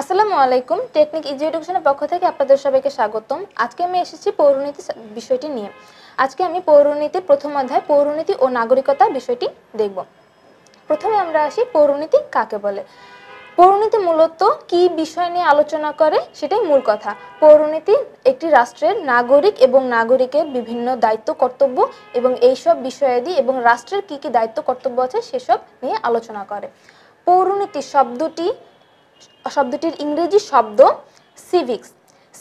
আসসালামু আলাইকুম technique easy এডুকেশনের পক্ষ থেকে আপনাদের সবাইকে স্বাগতম আজকে আমি এসেছি পৌরনীতি বিষয়টি নিয়ে আজকে আমি পৌরনীতির প্রথম অধ্যায় পৌরনীতি ও নাগরিকতা বিষয়টি দেখব প্রথমে আমরা আসি পৌরনীতি কাকে বলে পৌরনীতি মূলত কি বিষয় নিয়ে আলোচনা করে সেটাই মূল কথা পৌরনীতি একটি রাষ্ট্রের নাগরিক এবং নাগরিকের বিভিন্ন দায়িত্ব কর্তব্য এবং এইসব বিষয়াদি এবং রাষ্ট্রের কি কি দায়িত্ব কর্তব্য আছে সেসব নিয়ে আলোচনা করে পৌরনীতি শব্দটি শব্দটির ইংরেজি শব্দ সিভিক্স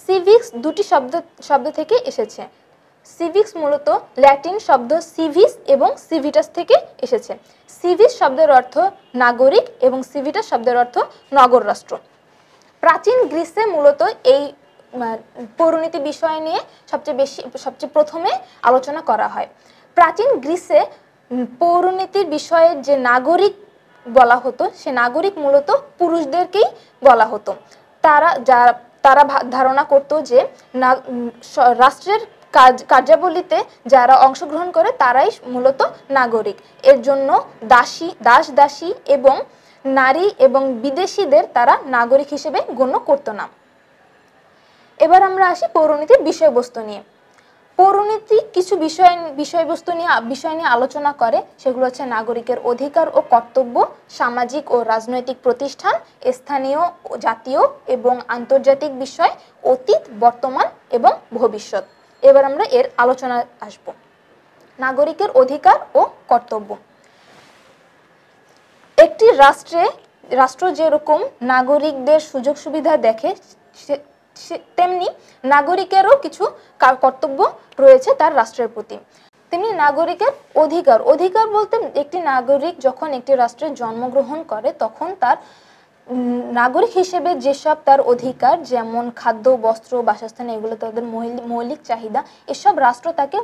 সিভিক্স দুটি শব্দ শব্দ থেকে এসেছে সিভিক্স মূলত ল্যাটিন শব্দ সিভিস এবং সিভিটাস থেকে এসেছে সিভিস শব্দের অর্থ নাগরিক এবং সিভিটাস শব্দের অর্থ নগর রাষ্ট্র প্রাচীন গ্রীষ্মে মূলত এই পৌরনীতি বিষয় নিয়ে সবচেয়ে বেশি সবচেয়ে প্রথমে আলোচনা করা হয় প্রাচীন গ্রীষ্মে পৌরনীতির বিষয়ে যে নাগরিক বলা হতো সে নাগরিক মূলত পুরুষদেরকেই বলা হতো তারা যা তারা ধারণা করত যে রাষ্ট্রের কাজ কার্যাবলীতে যারা অংশগ্রহণ করে তারাই মূলত নাগরিক এর জন্য দাসী দাস দাসী এবং নারী এবং বিদেশিদের তারা নাগরিক হিসেবে গণ্য করত না এবার আমরা আসি পৌরনীতির বিষয়বস্তু নিয়ে পরিণতি কিছু বিষয় বিষয়বস্তু নিয়ে বিষয় নিয়ে আলোচনা করে সেগুলো হচ্ছে নাগরিকের অধিকার ও কর্তব্য সামাজিক ও রাজনৈতিক প্রতিষ্ঠান স্থানীয় জাতীয় এবং আন্তর্জাতিক বিষয় অতীত বর্তমান এবং ভবিষ্যৎ এবার আমরা এর আলোচনা আসব নাগরিকের অধিকার ও কর্তব্য একটি রাষ্ট্রে রাষ্ট্র যেরকম নাগরিকদের সুযোগ সুবিধা দেখে তেমনি নাগরিকেরও কিছু কর্তব্য রয়েছে তার রাষ্ট্রের প্রতি তেমনি নাগরিকের অধিকার অধিকার বলতে একটি নাগরিক যখন একটি রাষ্ট্রে জন্মগ্রহণ করে তখন তার নাগরিক হিসেবে যেসব তার অধিকার যেমন খাদ্য বস্ত্র বাসস্থান এগুলো তাদের মৌলিক চাহিদা এসব রাষ্ট্র তাকে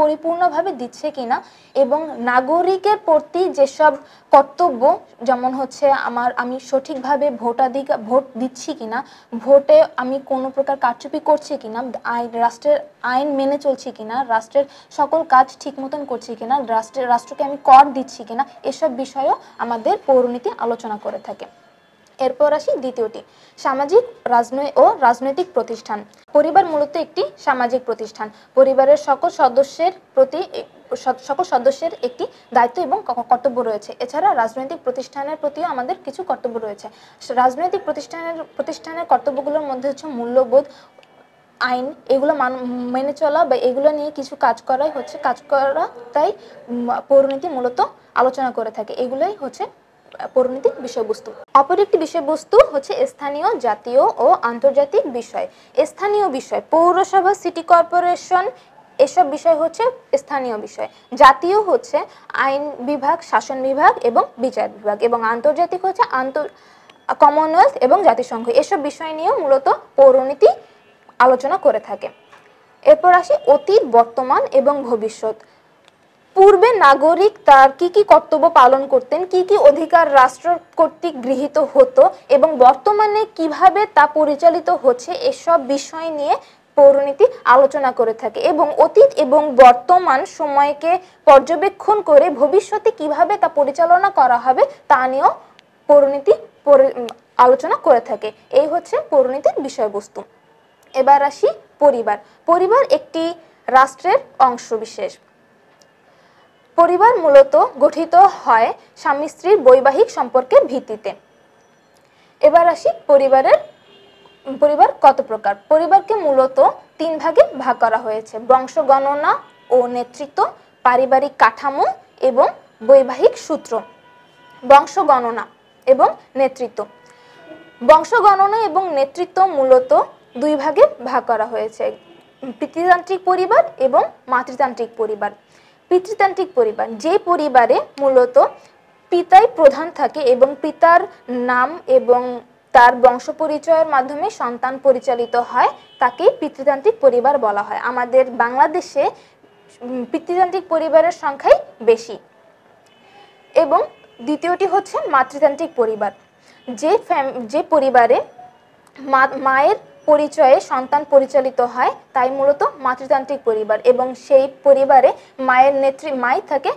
পরিপূর্ণভাবে দিচ্ছে কিনা এবং নাগরিকের প্রতি যেসব কর্তব্য যেমন হচ্ছে আমার আমি সঠিকভাবে ভোটাধিকার ভোট দিচ্ছি কিনা ভোটে আমি কোনো প্রকার কারচুপি করছি কিনা আইন রাষ্ট্রের আইন মেনে চলছি কিনা রাষ্ট্রের সকল কাজ ঠিক মতন করছি কিনা রাষ্ট্রের রাষ্ট্রকে আমি কর দিচ্ছি কিনা এসব বিষয়েও আমাদের পৌরনীতি আলোচনা করে থাকে এরপর আসি দ্বিতীয়টি সামাজিক রাজনৈ ও রাজনৈতিক প্রতিষ্ঠান পরিবার মূলত একটি সামাজিক প্রতিষ্ঠান পরিবারের সকল সদস্যের প্রতি সকল সদস্যের একটি দায়িত্ব এবং কর্তব্য রয়েছে এছাড়া রাজনৈতিক প্রতিষ্ঠানের প্রতিও আমাদের কিছু কর্তব্য রয়েছে রাজনৈতিক প্রতিষ্ঠানের প্রতিষ্ঠানের কর্তব্যগুলোর মধ্যে হচ্ছে মূল্যবোধ আইন এগুলো মেনে চলা বা এগুলো নিয়ে কিছু কাজ করাই হচ্ছে কাজ করা তাই পরিণতি মূলত আলোচনা করে থাকে এগুলোই হচ্ছে পরিণতি বিষয়বস্তু অপর একটি বিষয়বস্তু হচ্ছে স্থানীয় জাতীয় ও আন্তর্জাতিক বিষয় স্থানীয় বিষয় পৌরসভা সিটি কর্পোরেশন এসব বিষয় হচ্ছে স্থানীয় বিষয় জাতীয় হচ্ছে আইন বিভাগ শাসন বিভাগ এবং বিচার বিভাগ এবং আন্তর্জাতিক হচ্ছে আন্তর কমনওয়েলথ এবং জাতিসংঘ এসব বিষয় নিয়েও মূলত পৌরনীতি আলোচনা করে থাকে এরপর আসি অতীত বর্তমান এবং ভবিষ্যৎ পূর্বে নাগরিক তার কি কি কর্তব্য পালন করতেন কি কি অধিকার রাষ্ট্র কর্তৃক গৃহীত হতো এবং বর্তমানে কিভাবে তা পরিচালিত হচ্ছে এসব বিষয় নিয়ে পৌরনীতি আলোচনা করে থাকে এবং অতীত এবং বর্তমান সময়কে পর্যবেক্ষণ করে ভবিষ্যতে কিভাবে তা পরিচালনা করা হবে তা নিয়েও পৌরনীতি আলোচনা করে থাকে এই হচ্ছে পৌরনীতির বিষয়বস্তু এবার আসি পরিবার পরিবার একটি রাষ্ট্রের অংশ বিশেষ পরিবার মূলত গঠিত হয় স্বামী স্ত্রীর বৈবাহিক সম্পর্কের ভিত্তিতে এবার আসি পরিবারের পরিবার কত প্রকার পরিবারকে মূলত তিন ভাগে ভাগ করা হয়েছে বংশগণনা ও নেতৃত্ব পারিবারিক কাঠামো এবং বৈবাহিক সূত্র বংশগণনা এবং নেতৃত্ব বংশগণনা এবং নেতৃত্ব মূলত দুই ভাগে ভাগ করা হয়েছে পিতৃতান্ত্রিক পরিবার এবং মাতৃতান্ত্রিক পরিবার পিতৃতান্ত্রিক পরিবার যে পরিবারে মূলত পিতাই প্রধান থাকে এবং পিতার নাম এবং তার বংশ পরিচয়ের মাধ্যমে সন্তান পরিচালিত হয় তাকে পিতৃতান্ত্রিক পরিবার বলা হয় আমাদের বাংলাদেশে পিতৃতান্ত্রিক পরিবারের সংখ্যাই বেশি এবং দ্বিতীয়টি হচ্ছে মাতৃতান্ত্রিক পরিবার যে যে পরিবারে মায়ের পরিচয়ে সন্তান পরিচালিত হয় তাই মূলত মাতৃতান্ত্রিক পরিবার এবং সেই পরিবারে মায়ের নেত্রী মাই থাকে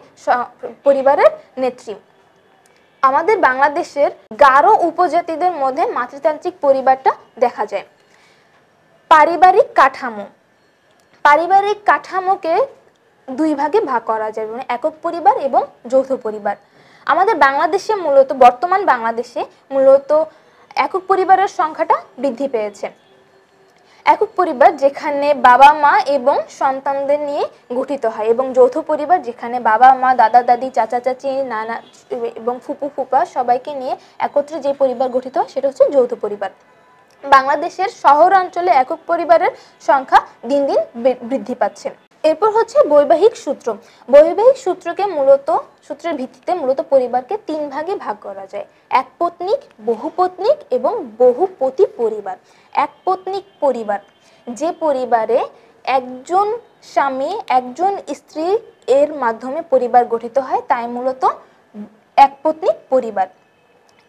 পরিবারের নেত্রী আমাদের বাংলাদেশের গারো উপজাতিদের মধ্যে মাতৃতান্ত্রিক পরিবারটা দেখা যায় পারিবারিক কাঠামো পারিবারিক কাঠামোকে দুই ভাগে ভাগ করা যায় মানে একক পরিবার এবং যৌথ পরিবার আমাদের বাংলাদেশে মূলত বর্তমান বাংলাদেশে মূলত একক পরিবারের সংখ্যাটা বৃদ্ধি পেয়েছে একক পরিবার যেখানে বাবা মা এবং সন্তানদের নিয়ে গঠিত হয় এবং যৌথ পরিবার যেখানে বাবা মা দাদা দাদি চাচা চাচি নানা এবং ফুপু ফুপা সবাইকে নিয়ে একত্রে যে পরিবার গঠিত হয় সেটা হচ্ছে যৌথ পরিবার বাংলাদেশের শহর অঞ্চলে একক পরিবারের সংখ্যা দিন দিন বৃদ্ধি পাচ্ছে এরপর হচ্ছে বৈবাহিক সূত্র বৈবাহিক সূত্রকে মূলত সূত্রের ভিত্তিতে মূলত পরিবারকে তিন ভাগে ভাগ করা যায় এক বহু বহুপত্নিক এবং বহুপতি পরিবার এক পত্নিক পরিবার যে পরিবারে একজন স্বামী একজন স্ত্রী এর মাধ্যমে পরিবার গঠিত হয় তাই মূলত এক পত্নিক পরিবার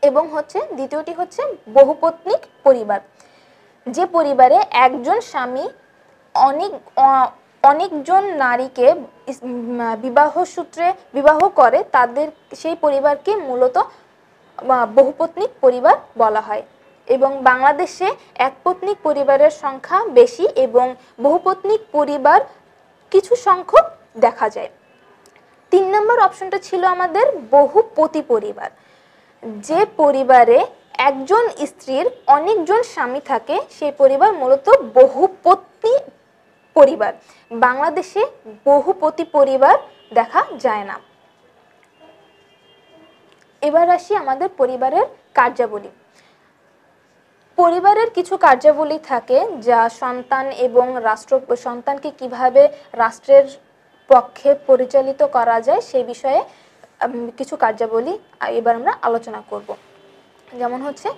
এবং হচ্ছে দ্বিতীয়টি হচ্ছে বহুপত্নিক পরিবার যে পরিবারে একজন স্বামী অনেক অনেকজন নারীকে বিবাহ সূত্রে বিবাহ করে তাদের সেই পরিবারকে মূলত বহুপত্নিক পরিবার বলা হয় এবং বাংলাদেশে একপত্নিক পরিবারের সংখ্যা বেশি এবং বহুপত্নিক পরিবার কিছু সংখ্যক দেখা যায় তিন নম্বর অপশনটা ছিল আমাদের বহুপতি পরিবার যে পরিবারে একজন স্ত্রীর অনেকজন স্বামী থাকে সেই পরিবার মূলত বহুপত্নী পরিবার বাংলাদেশে বহুপতি পরিবার দেখা যায় না এবার আসি আমাদের পরিবারের কার্যাবলী পরিবারের কিছু কার্যাবলী থাকে যা সন্তান এবং রাষ্ট্র সন্তানকে কিভাবে রাষ্ট্রের পক্ষে পরিচালিত করা যায় সে বিষয়ে কিছু কার্যাবলী এবার আমরা আলোচনা করব যেমন হচ্ছে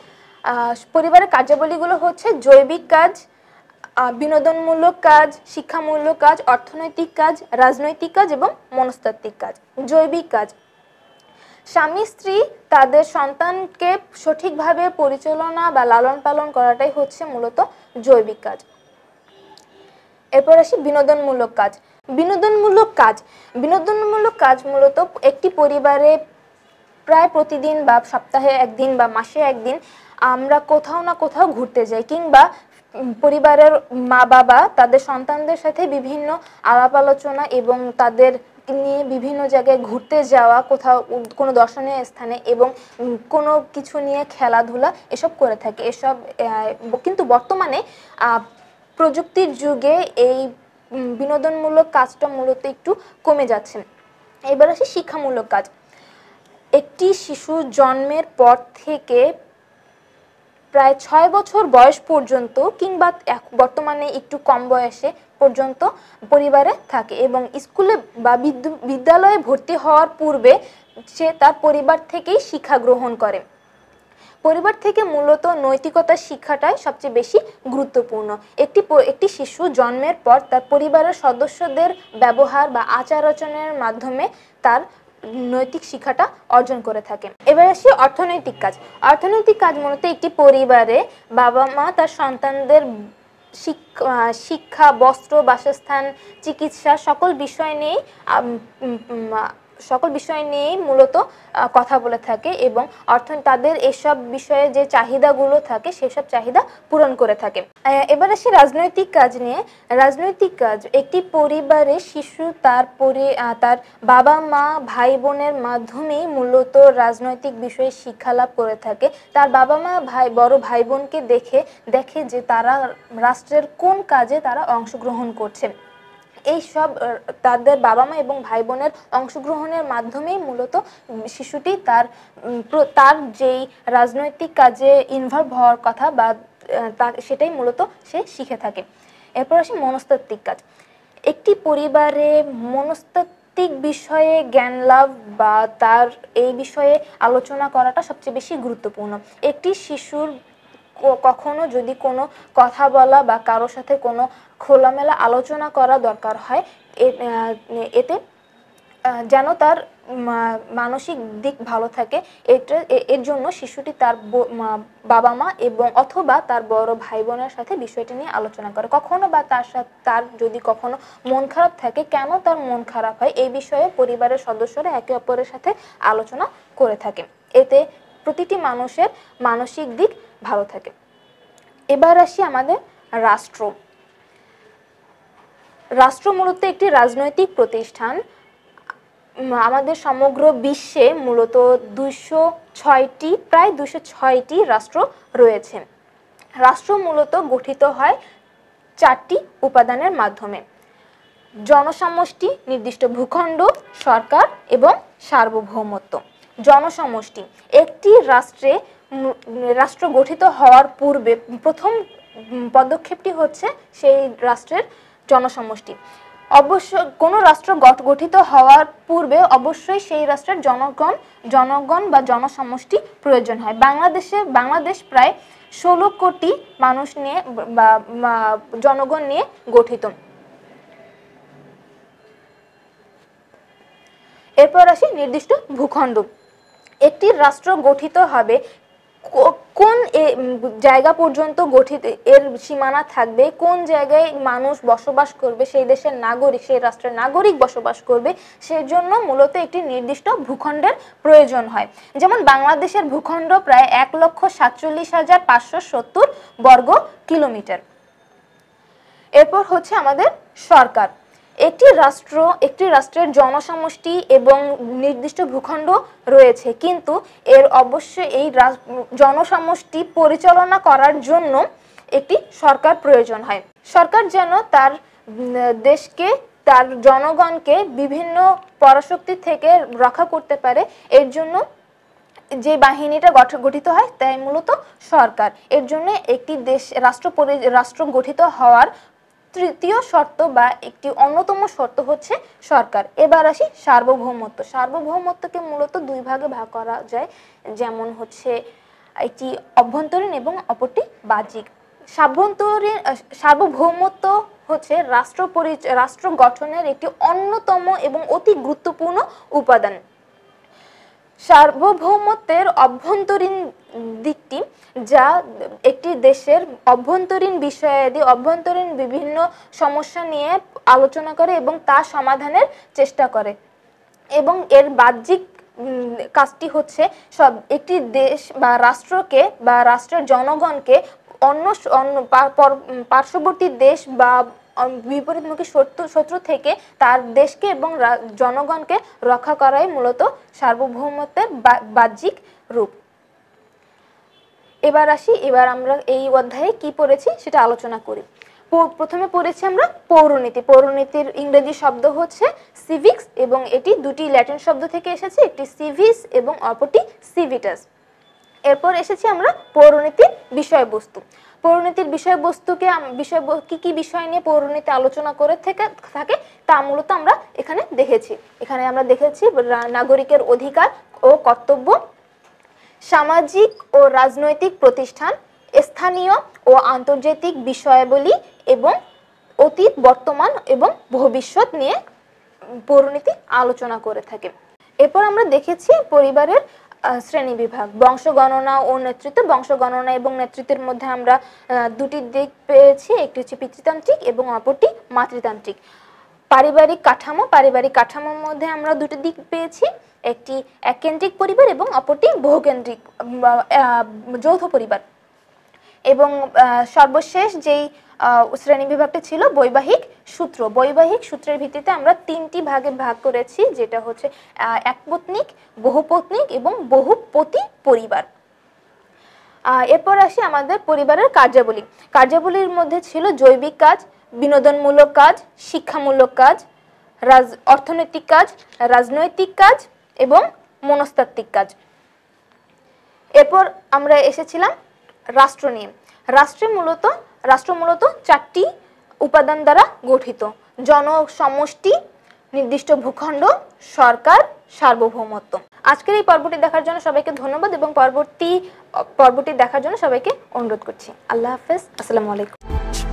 পরিবারের কার্যাবলীগুলো হচ্ছে জৈবিক কাজ বিনোদনমূলক কাজ শিক্ষামূলক কাজ অর্থনৈতিক কাজ রাজনৈতিক কাজ এবং মনস্তাত্ত্বিক কাজ জৈবিক কাজ স্বামী স্ত্রী তাদের সন্তানকে সঠিকভাবে পরিচালনা বা লালন পালন করাটাই হচ্ছে মূলত জৈবিক কাজ এরপর আসি বিনোদনমূলক কাজ বিনোদনমূলক কাজ বিনোদনমূলক কাজ মূলত একটি পরিবারে প্রায় প্রতিদিন বা সপ্তাহে একদিন বা মাসে একদিন আমরা কোথাও না কোথাও ঘুরতে যাই কিংবা পরিবারের মা বাবা তাদের সন্তানদের সাথে বিভিন্ন আলাপ আলোচনা এবং তাদের নিয়ে বিভিন্ন জায়গায় ঘুরতে যাওয়া কোথাও কোনো দর্শনীয় স্থানে এবং কোনো কিছু নিয়ে খেলাধুলা এসব করে থাকে এসব কিন্তু বর্তমানে প্রযুক্তির যুগে এই বিনোদনমূলক কাজটা মূলত একটু কমে যাচ্ছে এবার আসি শিক্ষামূলক কাজ একটি শিশু জন্মের পর থেকে প্রায় ছয় বছর বয়স পর্যন্ত কিংবা বর্তমানে একটু কম বয়সে পর্যন্ত পরিবারে থাকে এবং স্কুলে বা বিদ্যালয়ে ভর্তি হওয়ার পূর্বে সে তার পরিবার থেকেই শিক্ষা গ্রহণ করে পরিবার থেকে মূলত নৈতিকতার শিক্ষাটাই সবচেয়ে বেশি গুরুত্বপূর্ণ একটি একটি শিশু জন্মের পর তার পরিবারের সদস্যদের ব্যবহার বা আচার আচরণের মাধ্যমে তার নৈতিক শিক্ষাটা অর্জন করে থাকে এবার আসি অর্থনৈতিক কাজ অর্থনৈতিক কাজ মূলত একটি পরিবারে বাবা মা তার সন্তানদের শিক্ষা বস্ত্র বাসস্থান চিকিৎসা সকল বিষয় নিয়েই সকল বিষয় নিয়েই মূলত কথা বলে থাকে এবং অর্থন তাদের এসব বিষয়ে যে চাহিদাগুলো থাকে সেসব চাহিদা পূরণ করে থাকে এবার আসি রাজনৈতিক কাজ নিয়ে রাজনৈতিক কাজ একটি পরিবারে শিশু তার পরি তার বাবা মা ভাই বোনের মাধ্যমেই মূলত রাজনৈতিক বিষয়ে শিক্ষা লাভ করে থাকে তার বাবা মা ভাই বড় ভাই বোনকে দেখে দেখে যে তারা রাষ্ট্রের কোন কাজে তারা অংশগ্রহণ করছে এই সব তাদের বাবা মা এবং ভাই বোনের অংশগ্রহণের মাধ্যমেই মূলত শিশুটি তার তার যেই রাজনৈতিক কাজে ইনভলভ হওয়ার কথা বা সেটাই মূলত সে শিখে থাকে এরপর আসে মনস্তাত্ত্বিক কাজ একটি পরিবারে মনস্তাত্ত্বিক বিষয়ে জ্ঞান লাভ বা তার এই বিষয়ে আলোচনা করাটা সবচেয়ে বেশি গুরুত্বপূর্ণ একটি শিশুর কখনো যদি কোনো কথা বলা বা কারোর সাথে কোনো খোলামেলা আলোচনা করা দরকার হয় এতে যেন তার মানসিক দিক ভালো থাকে এটা এর জন্য শিশুটি তার বাবা মা এবং অথবা তার বড় ভাই বোনের সাথে বিষয়টি নিয়ে আলোচনা করে কখনো বা তার সাথে তার যদি কখনো মন খারাপ থাকে কেন তার মন খারাপ হয় এই বিষয়ে পরিবারের সদস্যরা একে অপরের সাথে আলোচনা করে থাকে এতে প্রতিটি মানুষের মানসিক দিক ভালো থাকে এবার আসি আমাদের রাষ্ট্র রাষ্ট্র মূলত একটি রাজনৈতিক প্রতিষ্ঠান আমাদের সমগ্র বিশ্বে মূলত দুশো ছয়টি প্রায় দুশো ছয়টি রাষ্ট্র রয়েছে রাষ্ট্র মূলত গঠিত হয় চারটি উপাদানের মাধ্যমে জনসমষ্টি নির্দিষ্ট ভূখণ্ড সরকার এবং সার্বভৌমত্ব জনসমষ্টি একটি রাষ্ট্রে রাষ্ট্র গঠিত হওয়ার পূর্বে প্রথম পদক্ষেপটি হচ্ছে সেই রাষ্ট্রের জনসমষ্টি অবশ্য কোনো রাষ্ট্র গঠিত হওয়ার পূর্বে অবশ্যই সেই রাষ্ট্রের জনগণ জনগণ বা জনসমষ্টি প্রয়োজন হয় বাংলাদেশে বাংলাদেশ প্রায় ষোলো কোটি মানুষ নিয়ে বা জনগণ নিয়ে গঠিত এরপর আসি নির্দিষ্ট ভূখণ্ড একটি রাষ্ট্র গঠিত হবে কোন জায়গা পর্যন্ত গঠিত এর সীমানা থাকবে কোন জায়গায় মানুষ বসবাস করবে সেই দেশের নাগরিক সেই রাষ্ট্রের নাগরিক বসবাস করবে সেজন্য মূলত একটি নির্দিষ্ট ভূখণ্ডের প্রয়োজন হয় যেমন বাংলাদেশের ভূখণ্ড প্রায় এক লক্ষ সাতচল্লিশ হাজার পাঁচশো সত্তর বর্গ কিলোমিটার এরপর হচ্ছে আমাদের সরকার একটি রাষ্ট্র একটি রাষ্ট্রের জনসমষ্টি এবং নির্দিষ্ট ভূখণ্ড রয়েছে কিন্তু এর অবশ্যই এই জনসমষ্টি পরিচালনা করার জন্য একটি সরকার প্রয়োজন হয় সরকার যেন তার দেশকে তার জনগণকে বিভিন্ন পরাশক্তি থেকে রক্ষা করতে পারে এর জন্য যে বাহিনীটা গঠন গঠিত হয় তাই মূলত সরকার এর জন্য একটি দেশ রাষ্ট্র রাষ্ট্র গঠিত হওয়ার তৃতীয় শর্ত বা একটি অন্যতম শর্ত হচ্ছে সরকার এবার আসি সার্বভৌমত্ব সার্বভৌমত্বকে মূলত দুই ভাগে ভাগ করা যায় যেমন হচ্ছে একটি অভ্যন্তরীণ এবং অপরটি বাহ্যিক সাভ্যন্তরীণ সার্বভৌমত্ব হচ্ছে রাষ্ট্র পরি রাষ্ট্র গঠনের একটি অন্যতম এবং অতি গুরুত্বপূর্ণ উপাদান সার্বভৌমত্বের অভ্যন্তরীণ দিকটি যা একটি দেশের অভ্যন্তরীণ বিষয়াদি অভ্যন্তরীণ বিভিন্ন সমস্যা নিয়ে আলোচনা করে এবং তা সমাধানের চেষ্টা করে এবং এর বাহ্যিক কাজটি হচ্ছে সব একটি দেশ বা রাষ্ট্রকে বা রাষ্ট্রের জনগণকে অন্য পার্শ্ববর্তী দেশ বা বিপরীতমুখী শত্রু শত্রু থেকে তার দেশকে এবং জনগণকে রক্ষা করাই মূলত সার্বভৌমত্বের বাহ্যিক রূপ এবার আসি এবার আমরা এই অধ্যায়ে কি পড়েছি সেটা আলোচনা করি প্রথমে পড়েছি আমরা পৌরনীতি পৌরনীতির ইংরেজি শব্দ হচ্ছে সিভিক্স এবং এটি দুটি ল্যাটিন শব্দ থেকে এসেছে একটি সিভিস এবং অপরটি সিভিটাস এরপর এসেছি আমরা পৌরনীতির বিষয়বস্তু পরিণতির বিষয়বস্তুকে বিষয় কি কি বিষয় নিয়ে পরিণতি আলোচনা করে থেকে থাকে তা মূলত আমরা এখানে দেখেছি এখানে আমরা দেখেছি নাগরিকের অধিকার ও কর্তব্য সামাজিক ও রাজনৈতিক প্রতিষ্ঠান স্থানীয় ও আন্তর্জাতিক বিষয়াবলী এবং অতীত বর্তমান এবং ভবিষ্যৎ নিয়ে পরিণতি আলোচনা করে থাকে এরপর আমরা দেখেছি পরিবারের শ্রেণী বিভাগ বংশগণনা ও নেতৃত্ব বংশগণনা এবং নেতৃত্বের মধ্যে আমরা দুটি দিক পেয়েছি একটি হচ্ছে পিতৃতান্ত্রিক এবং অপরটি মাতৃতান্ত্রিক পারিবারিক কাঠামো পারিবারিক কাঠামোর মধ্যে আমরা দুটি দিক পেয়েছি একটি এককেন্দ্রিক পরিবার এবং অপরটি বহুকেন্দ্রিক যৌথ পরিবার এবং সর্বশেষ যেই শ্রেণী বিভাগটি ছিল বৈবাহিক সূত্র বৈবাহিক সূত্রের ভিত্তিতে আমরা তিনটি ভাগে ভাগ করেছি যেটা হচ্ছে একপত্নিক বহুপত্নিক এবং বহুপতি পরিবার এরপর আসি আমাদের পরিবারের কার্যাবলী কার্যাবলীর মধ্যে ছিল জৈবিক কাজ বিনোদনমূলক কাজ শিক্ষামূলক কাজ রাজ অর্থনৈতিক কাজ রাজনৈতিক কাজ এবং মনস্তাত্ত্বিক কাজ এরপর আমরা এসেছিলাম রাষ্ট্র নিয়ে রাষ্ট্রে মূলত রাষ্ট্র মূলত চারটি উপাদান দ্বারা গঠিত জনসমষ্টি নির্দিষ্ট ভূখণ্ড সরকার সার্বভৌমত্ব আজকের এই পর্বটি দেখার জন্য সবাইকে ধন্যবাদ এবং পরবর্তী পর্বটি দেখার জন্য সবাইকে অনুরোধ করছি আল্লাহ হাফেজ আসসালামু আলাইকুম